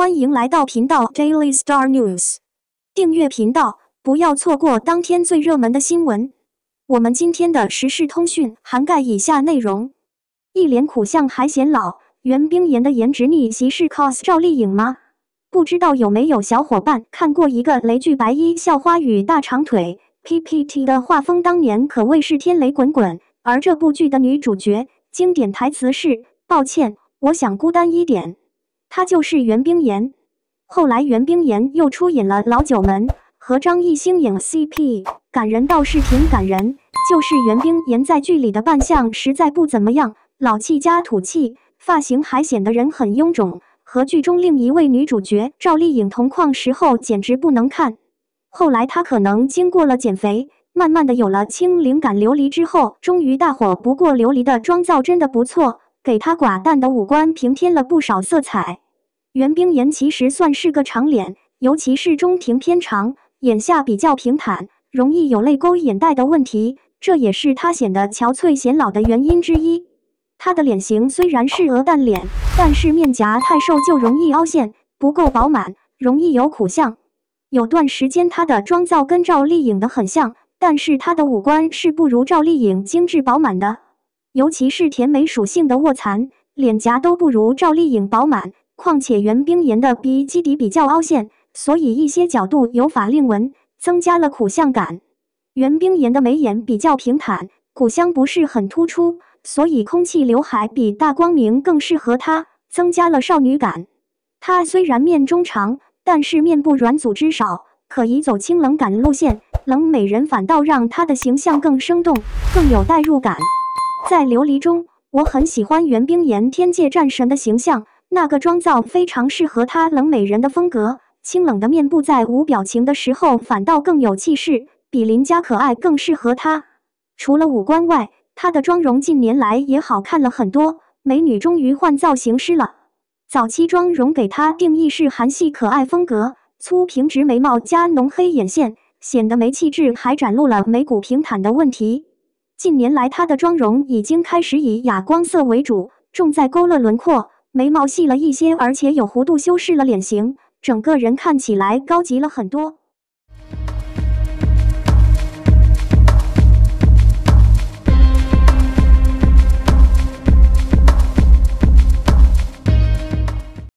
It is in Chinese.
欢迎来到频道 Daily Star News，订阅频道，不要错过当天最热门的新闻。我们今天的时事通讯涵盖以下内容：一脸苦相还显老，袁冰妍的颜值逆袭是 cos 赵丽颖吗？不知道有没有小伙伴看过一个雷剧《白衣校花与大长腿》？PPT 的画风当年可谓是天雷滚滚，而这部剧的女主角经典台词是：“抱歉，我想孤单一点。”他就是袁冰妍，后来袁冰妍又出演了《老九门》和张艺兴演 CP，感人倒是挺感人，就是袁冰妍在剧里的扮相实在不怎么样，老气加土气，发型还显得人很臃肿，和剧中另一位女主角赵丽颖同框时候简直不能看。后来她可能经过了减肥，慢慢的有了清灵感琉璃之后，终于大火。不过琉璃的妆造真的不错。给她寡淡的五官平添了不少色彩。袁冰妍其实算是个长脸，尤其是中庭偏长，眼下比较平坦，容易有泪沟、眼袋的问题，这也是她显得憔悴显老的原因之一。她的脸型虽然是鹅蛋脸，但是面颊太瘦就容易凹陷，不够饱满，容易有苦相。有段时间她的妆造跟赵丽颖的很像，但是她的五官是不如赵丽颖精致饱满的。尤其是甜美属性的卧蚕，脸颊都不如赵丽颖饱满。况且袁冰妍的鼻基底比较凹陷，所以一些角度有法令纹，增加了苦相感。袁冰妍的眉眼比较平坦，骨相不是很突出，所以空气刘海比大光明更适合她，增加了少女感。她虽然面中长，但是面部软组织少，可以走清冷感路线，冷美人反倒让她的形象更生动，更有代入感。在《琉璃》中，我很喜欢袁冰妍《天界战神》的形象，那个妆造非常适合她冷美人的风格。清冷的面部在无表情的时候反倒更有气势，比邻家可爱更适合她。除了五官外，她的妆容近年来也好看了很多。美女终于换造型师了，早期妆容给她定义是韩系可爱风格，粗平直眉毛加浓黑眼线，显得没气质，还展露了眉骨平坦的问题。近年来，她的妆容已经开始以哑光色为主，重在勾勒轮廓，眉毛细了一些，而且有弧度修饰了脸型，整个人看起来高级了很多。